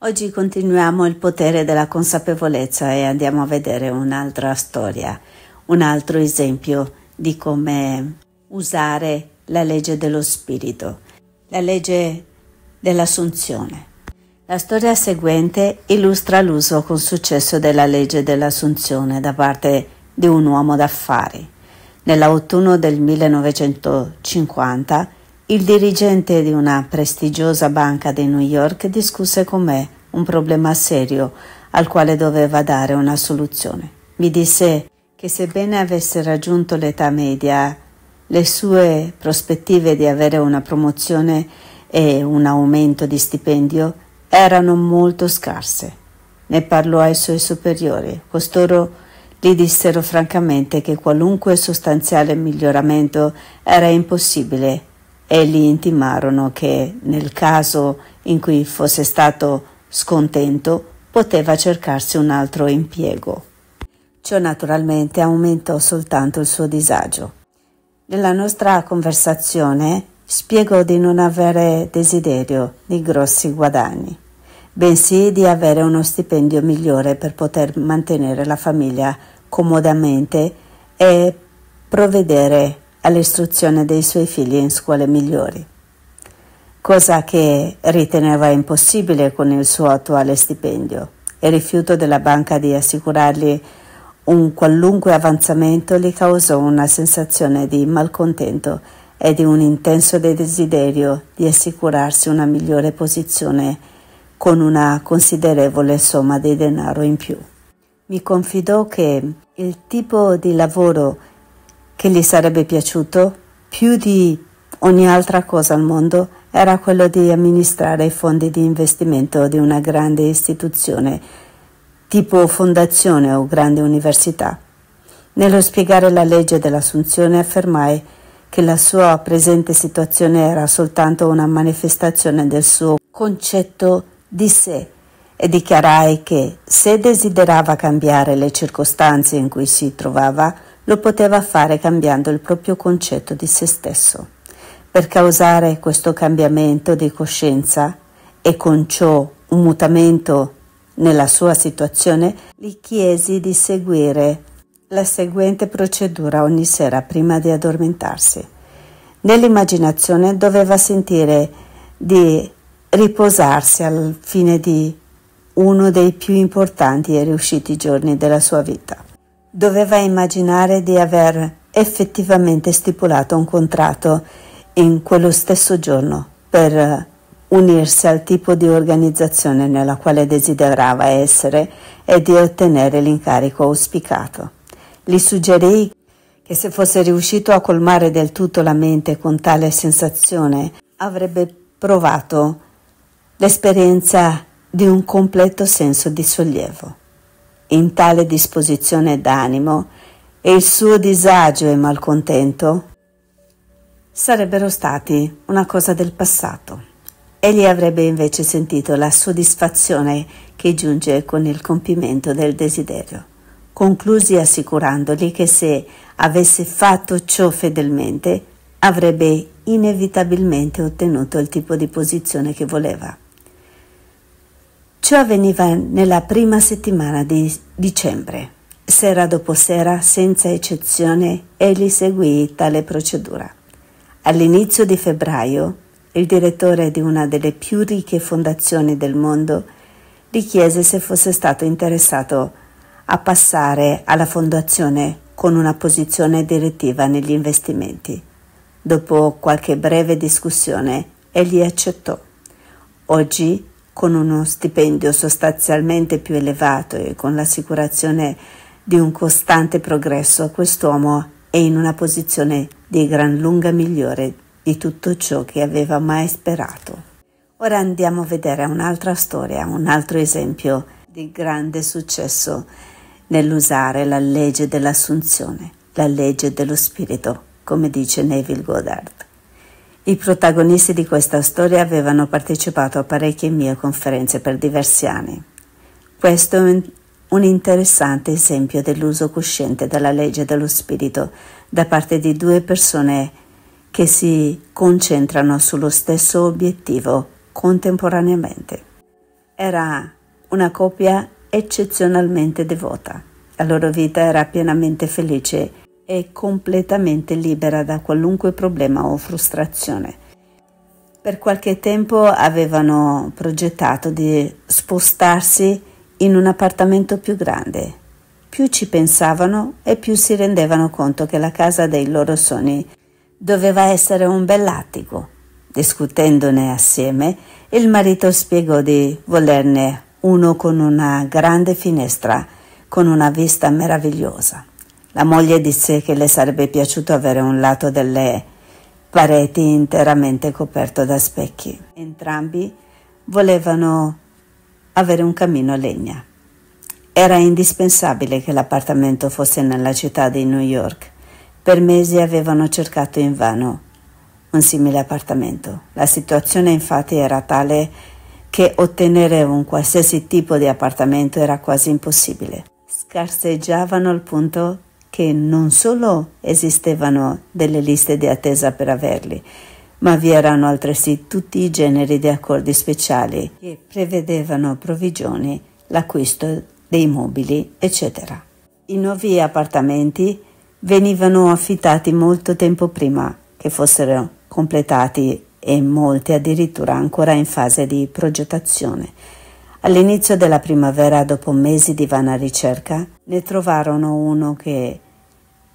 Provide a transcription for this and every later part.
Oggi continuiamo il potere della consapevolezza e andiamo a vedere un'altra storia, un altro esempio di come usare la legge dello spirito, la legge dell'assunzione. La storia seguente illustra l'uso con successo della legge dell'assunzione da parte di un uomo d'affari. Nell'autunno del 1950 il dirigente di una prestigiosa banca di New York discusse con me un problema serio al quale doveva dare una soluzione. Mi disse che sebbene avesse raggiunto l'età media, le sue prospettive di avere una promozione e un aumento di stipendio erano molto scarse. Ne parlò ai suoi superiori. Costoro gli dissero francamente che qualunque sostanziale miglioramento era impossibile e gli intimarono che nel caso in cui fosse stato scontento poteva cercarsi un altro impiego. Ciò naturalmente aumentò soltanto il suo disagio. Nella nostra conversazione spiegò di non avere desiderio di grossi guadagni, bensì di avere uno stipendio migliore per poter mantenere la famiglia comodamente e provvedere all'istruzione dei suoi figli in scuole migliori, cosa che riteneva impossibile con il suo attuale stipendio e il rifiuto della banca di assicurargli un qualunque avanzamento gli causò una sensazione di malcontento e di un intenso desiderio di assicurarsi una migliore posizione con una considerevole somma di denaro in più. Mi confidò che il tipo di lavoro che gli sarebbe piaciuto più di ogni altra cosa al mondo era quello di amministrare i fondi di investimento di una grande istituzione, tipo fondazione o grande università. Nello spiegare la legge dell'assunzione affermai che la sua presente situazione era soltanto una manifestazione del suo concetto di sé e dichiarai che se desiderava cambiare le circostanze in cui si trovava, lo poteva fare cambiando il proprio concetto di se stesso. Per causare questo cambiamento di coscienza e con ciò un mutamento nella sua situazione, gli chiesi di seguire la seguente procedura ogni sera prima di addormentarsi. Nell'immaginazione doveva sentire di riposarsi al fine di uno dei più importanti e riusciti giorni della sua vita doveva immaginare di aver effettivamente stipulato un contratto in quello stesso giorno per unirsi al tipo di organizzazione nella quale desiderava essere e di ottenere l'incarico auspicato. Gli suggerì che se fosse riuscito a colmare del tutto la mente con tale sensazione, avrebbe provato l'esperienza di un completo senso di sollievo in tale disposizione d'animo e il suo disagio e malcontento sarebbero stati una cosa del passato. Egli avrebbe invece sentito la soddisfazione che giunge con il compimento del desiderio, conclusi assicurandogli che se avesse fatto ciò fedelmente avrebbe inevitabilmente ottenuto il tipo di posizione che voleva. Ciò avveniva nella prima settimana di dicembre. Sera dopo sera, senza eccezione, egli seguì tale procedura. All'inizio di febbraio, il direttore di una delle più ricche fondazioni del mondo gli chiese se fosse stato interessato a passare alla fondazione con una posizione direttiva negli investimenti. Dopo qualche breve discussione, egli accettò. Oggi con uno stipendio sostanzialmente più elevato e con l'assicurazione di un costante progresso, quest'uomo è in una posizione di gran lunga migliore di tutto ciò che aveva mai sperato. Ora andiamo a vedere un'altra storia, un altro esempio di grande successo nell'usare la legge dell'assunzione, la legge dello spirito, come dice Neville Goddard. I protagonisti di questa storia avevano partecipato a parecchie mie conferenze per diversi anni. Questo è un interessante esempio dell'uso cosciente della legge dello spirito da parte di due persone che si concentrano sullo stesso obiettivo contemporaneamente. Era una coppia eccezionalmente devota. La loro vita era pienamente felice è completamente libera da qualunque problema o frustrazione. Per qualche tempo avevano progettato di spostarsi in un appartamento più grande. Più ci pensavano e più si rendevano conto che la casa dei loro sogni doveva essere un bel attico. Discutendone assieme, il marito spiegò di volerne uno con una grande finestra, con una vista meravigliosa. La moglie disse che le sarebbe piaciuto avere un lato delle pareti interamente coperto da specchi. Entrambi volevano avere un camino a legna. Era indispensabile che l'appartamento fosse nella città di New York. Per mesi avevano cercato invano un simile appartamento. La situazione infatti era tale che ottenere un qualsiasi tipo di appartamento era quasi impossibile. Scarseggiavano al punto che non solo esistevano delle liste di attesa per averli, ma vi erano altresì tutti i generi di accordi speciali che prevedevano provvigioni, l'acquisto dei mobili, eccetera. I nuovi appartamenti venivano affittati molto tempo prima che fossero completati e molti addirittura ancora in fase di progettazione. All'inizio della primavera, dopo mesi di vana ricerca, ne trovarono uno che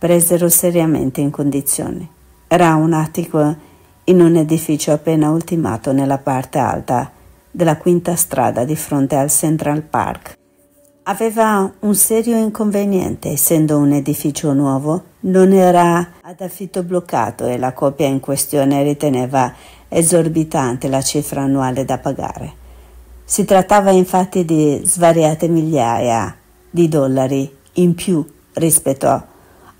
presero seriamente in condizione. Era un attico in un edificio appena ultimato nella parte alta della quinta strada di fronte al Central Park. Aveva un serio inconveniente, essendo un edificio nuovo, non era ad affitto bloccato e la coppia in questione riteneva esorbitante la cifra annuale da pagare. Si trattava infatti di svariate migliaia di dollari in più rispetto a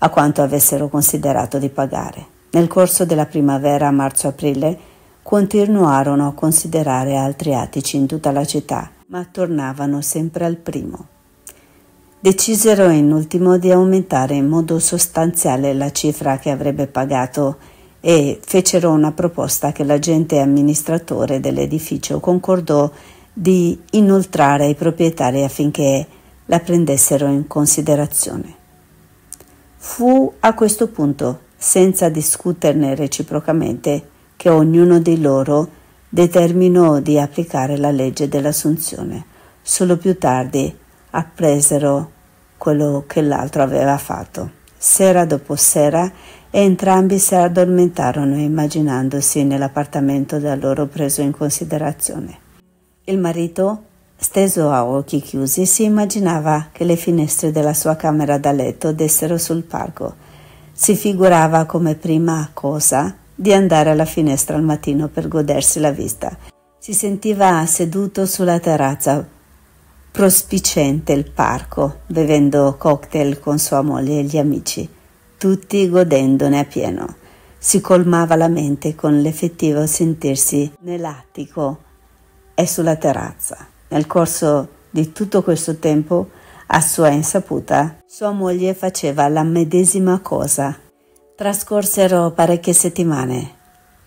a quanto avessero considerato di pagare. Nel corso della primavera, marzo-aprile, continuarono a considerare altri attici in tutta la città, ma tornavano sempre al primo. Decisero in ultimo di aumentare in modo sostanziale la cifra che avrebbe pagato e fecero una proposta che l'agente amministratore dell'edificio concordò di inoltrare ai proprietari affinché la prendessero in considerazione. Fu a questo punto, senza discuterne reciprocamente, che ognuno di loro determinò di applicare la legge dell'assunzione. Solo più tardi appresero quello che l'altro aveva fatto. Sera dopo sera entrambi si addormentarono immaginandosi nell'appartamento da loro preso in considerazione. Il marito Steso a occhi chiusi, si immaginava che le finestre della sua camera da letto dessero sul parco. Si figurava come prima cosa di andare alla finestra al mattino per godersi la vista. Si sentiva seduto sulla terrazza, prospicente il parco, bevendo cocktail con sua moglie e gli amici, tutti godendone a pieno. Si colmava la mente con l'effettivo sentirsi nell'attico e sulla terrazza. Nel corso di tutto questo tempo, a sua insaputa, sua moglie faceva la medesima cosa. Trascorsero parecchie settimane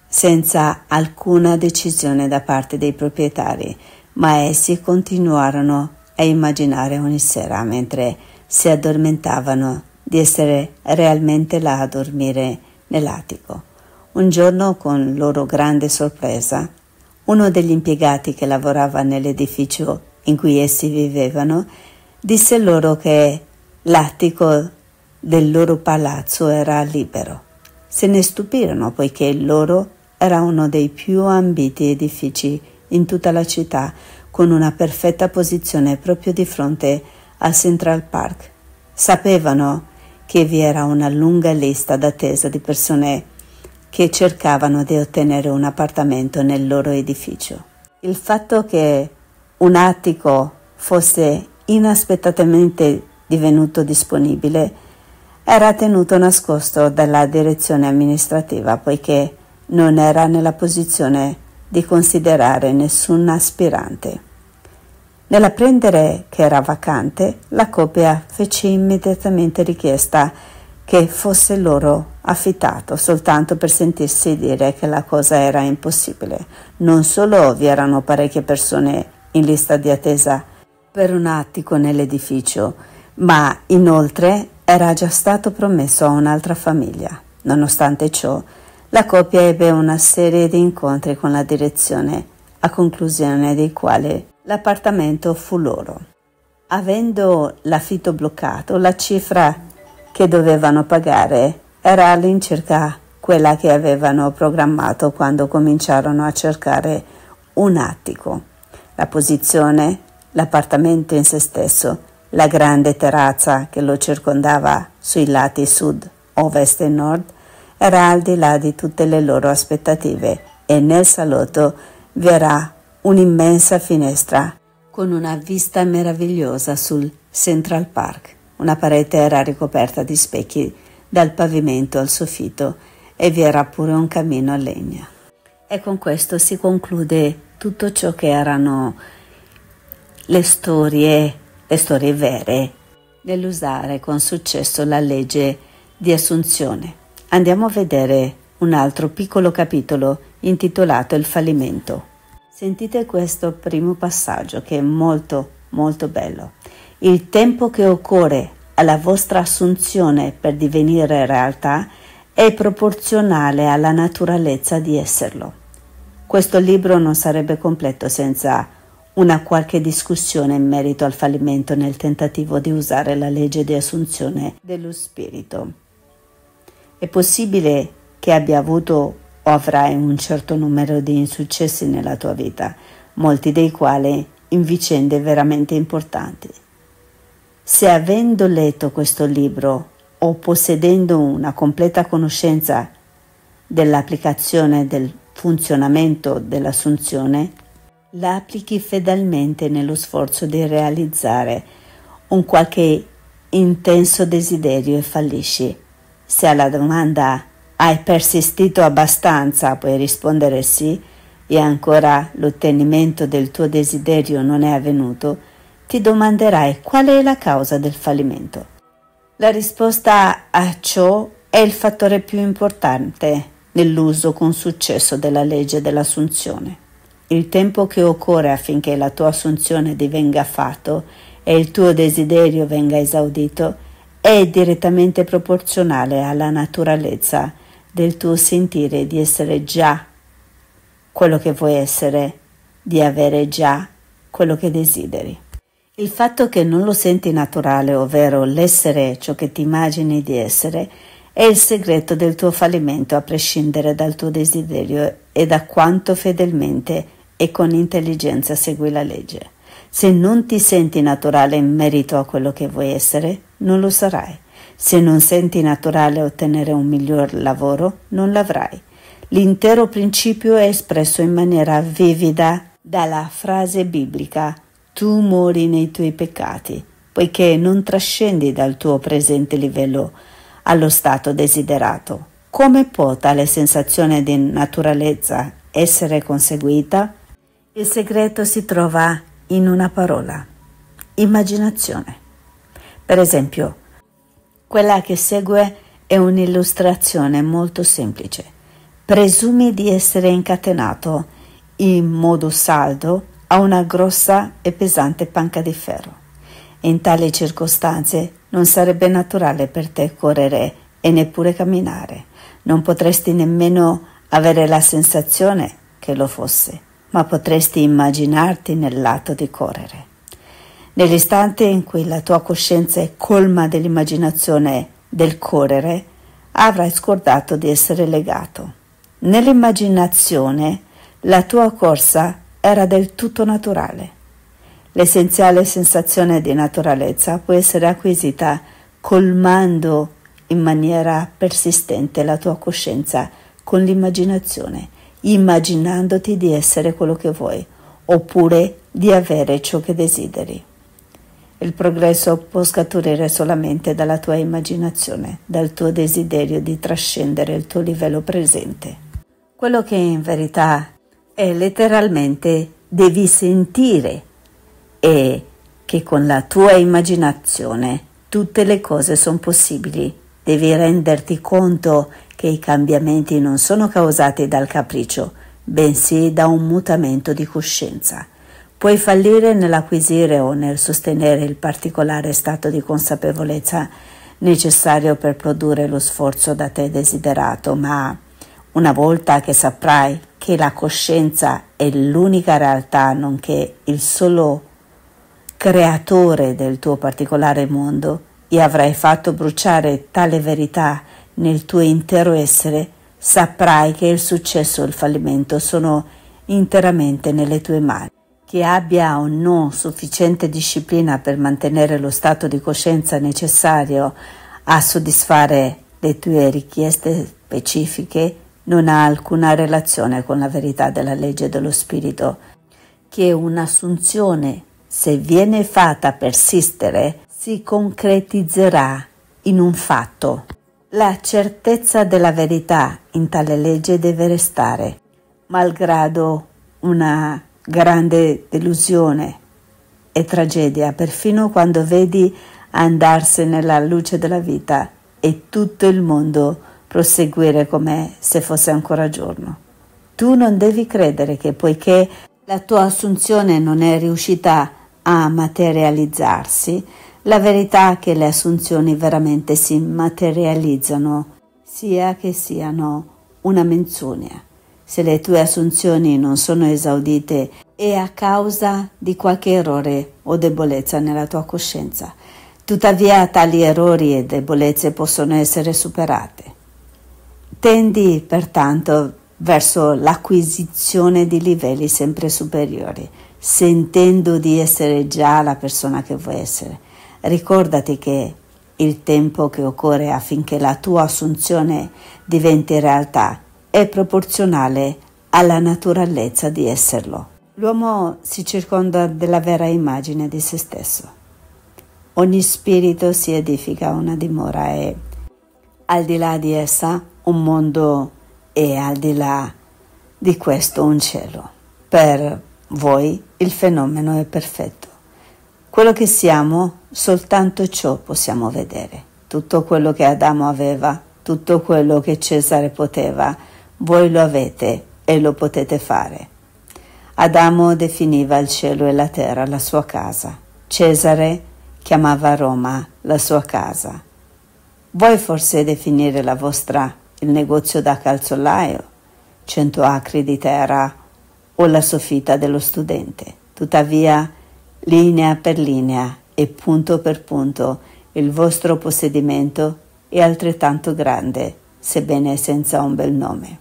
senza alcuna decisione da parte dei proprietari, ma essi continuarono a immaginare ogni sera mentre si addormentavano di essere realmente là a dormire nell'attico. Un giorno, con loro grande sorpresa, uno degli impiegati che lavorava nell'edificio in cui essi vivevano, disse loro che l'attico del loro palazzo era libero. Se ne stupirono poiché il loro era uno dei più ambiti edifici in tutta la città, con una perfetta posizione proprio di fronte al Central Park. Sapevano che vi era una lunga lista d'attesa di persone che cercavano di ottenere un appartamento nel loro edificio. Il fatto che un attico fosse inaspettatamente divenuto disponibile era tenuto nascosto dalla direzione amministrativa poiché non era nella posizione di considerare nessun aspirante. Nell'apprendere che era vacante, la coppia fece immediatamente richiesta che fosse loro affittato soltanto per sentirsi dire che la cosa era impossibile. Non solo vi erano parecchie persone in lista di attesa per un attico nell'edificio, ma inoltre era già stato promesso a un'altra famiglia. Nonostante ciò, la coppia ebbe una serie di incontri con la direzione, a conclusione dei quali l'appartamento fu loro. Avendo l'affitto bloccato, la cifra che dovevano pagare era all'incirca quella che avevano programmato quando cominciarono a cercare un attico, la posizione, l'appartamento in se stesso, la grande terrazza che lo circondava sui lati sud, ovest e nord, era al di là di tutte le loro aspettative e nel salotto vi era un'immensa finestra con una vista meravigliosa sul Central Park. Una parete era ricoperta di specchi dal pavimento al soffitto e vi era pure un camino a legna. E con questo si conclude tutto ciò che erano le storie, le storie vere, nell'usare con successo la legge di assunzione. Andiamo a vedere un altro piccolo capitolo intitolato Il fallimento. Sentite questo primo passaggio che è molto molto bello. Il tempo che occorre alla vostra assunzione per divenire realtà è proporzionale alla naturalezza di esserlo. Questo libro non sarebbe completo senza una qualche discussione in merito al fallimento nel tentativo di usare la legge di assunzione dello spirito. È possibile che abbia avuto o avrai un certo numero di insuccessi nella tua vita, molti dei quali in vicende veramente importanti se avendo letto questo libro o possedendo una completa conoscenza dell'applicazione del funzionamento dell'assunzione, la applichi fedelmente nello sforzo di realizzare un qualche intenso desiderio e fallisci. Se alla domanda hai persistito abbastanza puoi rispondere sì e ancora l'ottenimento del tuo desiderio non è avvenuto, ti domanderai qual è la causa del fallimento. La risposta a ciò è il fattore più importante nell'uso con successo della legge dell'assunzione. Il tempo che occorre affinché la tua assunzione divenga fatto e il tuo desiderio venga esaudito è direttamente proporzionale alla naturalezza del tuo sentire di essere già quello che vuoi essere, di avere già quello che desideri. Il fatto che non lo senti naturale, ovvero l'essere ciò che ti immagini di essere, è il segreto del tuo fallimento a prescindere dal tuo desiderio e da quanto fedelmente e con intelligenza segui la legge. Se non ti senti naturale in merito a quello che vuoi essere, non lo sarai. Se non senti naturale ottenere un miglior lavoro, non l'avrai. L'intero principio è espresso in maniera vivida dalla frase biblica tu muori nei tuoi peccati, poiché non trascendi dal tuo presente livello allo stato desiderato. Come può tale sensazione di naturalezza essere conseguita? Il segreto si trova in una parola, immaginazione. Per esempio, quella che segue è un'illustrazione molto semplice. Presumi di essere incatenato in modo saldo a una grossa e pesante panca di ferro. In tali circostanze non sarebbe naturale per te correre e neppure camminare. Non potresti nemmeno avere la sensazione che lo fosse, ma potresti immaginarti nell'atto di correre. Nell'istante in cui la tua coscienza è colma dell'immaginazione del correre, avrai scordato di essere legato. Nell'immaginazione la tua corsa era del tutto naturale. L'essenziale sensazione di naturalezza può essere acquisita colmando in maniera persistente la tua coscienza con l'immaginazione, immaginandoti di essere quello che vuoi oppure di avere ciò che desideri. Il progresso può scaturire solamente dalla tua immaginazione, dal tuo desiderio di trascendere il tuo livello presente. Quello che in verità è letteralmente devi sentire e che con la tua immaginazione tutte le cose sono possibili. Devi renderti conto che i cambiamenti non sono causati dal capriccio, bensì da un mutamento di coscienza. Puoi fallire nell'acquisire o nel sostenere il particolare stato di consapevolezza necessario per produrre lo sforzo da te desiderato, ma una volta che saprai che la coscienza è l'unica realtà, nonché il solo creatore del tuo particolare mondo, e avrai fatto bruciare tale verità nel tuo intero essere, saprai che il successo e il fallimento sono interamente nelle tue mani. Chi abbia o no sufficiente disciplina per mantenere lo stato di coscienza necessario a soddisfare le tue richieste specifiche non ha alcuna relazione con la verità della legge dello spirito, che un'assunzione, se viene fatta persistere, si concretizzerà in un fatto. La certezza della verità in tale legge deve restare, malgrado una grande delusione e tragedia, perfino quando vedi andarsene la luce della vita e tutto il mondo proseguire come se fosse ancora giorno. Tu non devi credere che poiché la tua assunzione non è riuscita a materializzarsi, la verità è che le assunzioni veramente si materializzano, sia che siano una menzogna. Se le tue assunzioni non sono esaudite è a causa di qualche errore o debolezza nella tua coscienza. Tuttavia tali errori e debolezze possono essere superate. Tendi pertanto verso l'acquisizione di livelli sempre superiori, sentendo di essere già la persona che vuoi essere. Ricordati che il tempo che occorre affinché la tua assunzione diventi realtà è proporzionale alla naturalezza di esserlo. L'uomo si circonda della vera immagine di se stesso. Ogni spirito si edifica una dimora e, al di là di essa, un mondo e al di là di questo un cielo. Per voi il fenomeno è perfetto. Quello che siamo, soltanto ciò possiamo vedere. Tutto quello che Adamo aveva, tutto quello che Cesare poteva, voi lo avete e lo potete fare. Adamo definiva il cielo e la terra la sua casa. Cesare chiamava Roma la sua casa. Voi forse definire la vostra il negozio da calzolaio, cento acri di terra o la soffitta dello studente. Tuttavia, linea per linea e punto per punto, il vostro possedimento è altrettanto grande, sebbene senza un bel nome.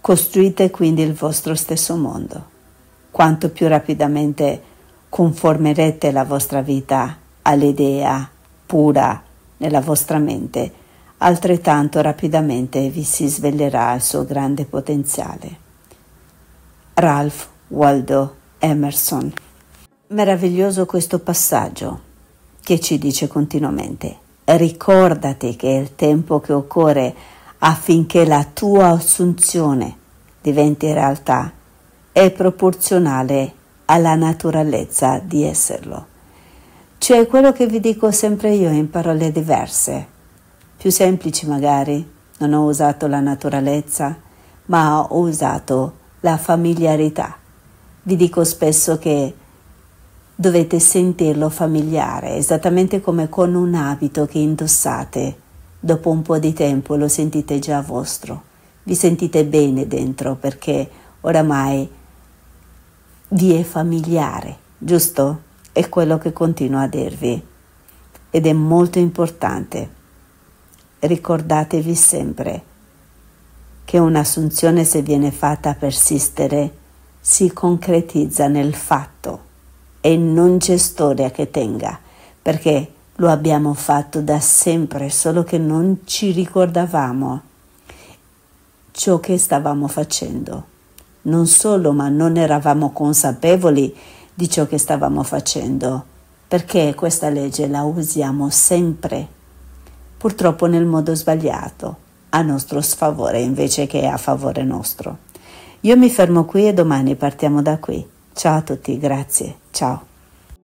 Costruite quindi il vostro stesso mondo. Quanto più rapidamente conformerete la vostra vita all'idea pura nella vostra mente, altrettanto rapidamente vi si svelerà il suo grande potenziale. Ralph Waldo Emerson. Meraviglioso questo passaggio che ci dice continuamente, ricordati che è il tempo che occorre affinché la tua assunzione diventi realtà è proporzionale alla naturalezza di esserlo. Cioè quello che vi dico sempre io in parole diverse più semplici magari. Non ho usato la naturalezza, ma ho usato la familiarità. Vi dico spesso che dovete sentirlo familiare, esattamente come con un abito che indossate. Dopo un po' di tempo lo sentite già vostro, vi sentite bene dentro perché oramai vi è familiare, giusto? È quello che continuo a dirvi ed è molto importante ricordatevi sempre che un'assunzione se viene fatta persistere si concretizza nel fatto e non c'è storia che tenga, perché lo abbiamo fatto da sempre, solo che non ci ricordavamo ciò che stavamo facendo. Non solo, ma non eravamo consapevoli di ciò che stavamo facendo, perché questa legge la usiamo sempre purtroppo nel modo sbagliato, a nostro sfavore invece che a favore nostro. Io mi fermo qui e domani partiamo da qui. Ciao a tutti, grazie, ciao.